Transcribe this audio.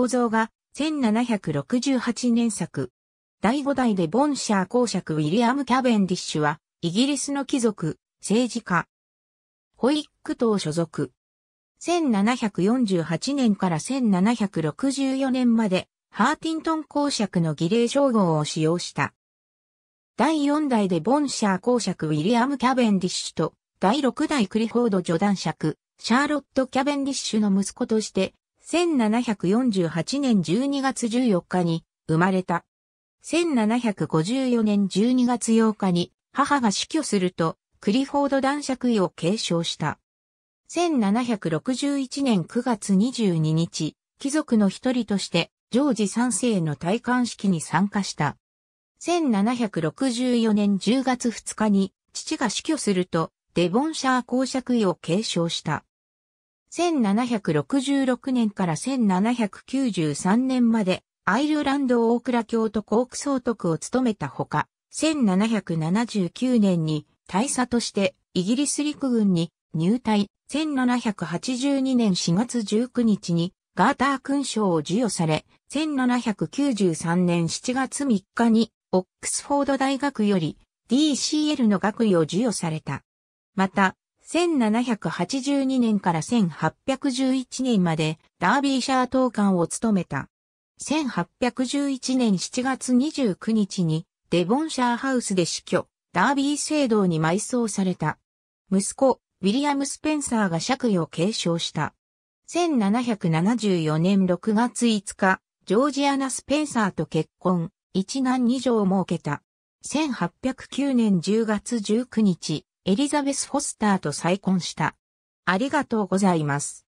構造が1768年作。第5代でボンシャー公爵ウィリアム・キャベンディッシュは、イギリスの貴族、政治家。ホイック党所属。1748年から1764年まで、ハーティントン公爵の儀礼称号を使用した。第4代でボンシャー公爵ウィリアム・キャベンディッシュと、第6代クリフォード助団爵、シャーロット・キャベンディッシュの息子として、1748年12月14日に生まれた。1754年12月8日に母が死去するとクリフォード男爵位を継承した。1761年9月22日、貴族の一人としてジョージ3世の戴冠式に参加した。1764年10月2日に父が死去するとデボンシャー公爵位を継承した。1766年から1793年までアイルランド大倉教とコーク総督を務めたほか、1779年に大佐としてイギリス陸軍に入隊、1782年4月19日にガーター勲章を授与され、1793年7月3日にオックスフォード大学より DCL の学位を授与された。また、1782年から1811年までダービーシャー当官を務めた。1811年7月29日にデボンシャーハウスで死去、ダービー聖堂に埋葬された。息子、ウィリアム・スペンサーが爵位を継承した。1774年6月5日、ジョージアナ・スペンサーと結婚、一男二女を設けた。1809年10月19日、エリザベス・フォスターと再婚した。ありがとうございます。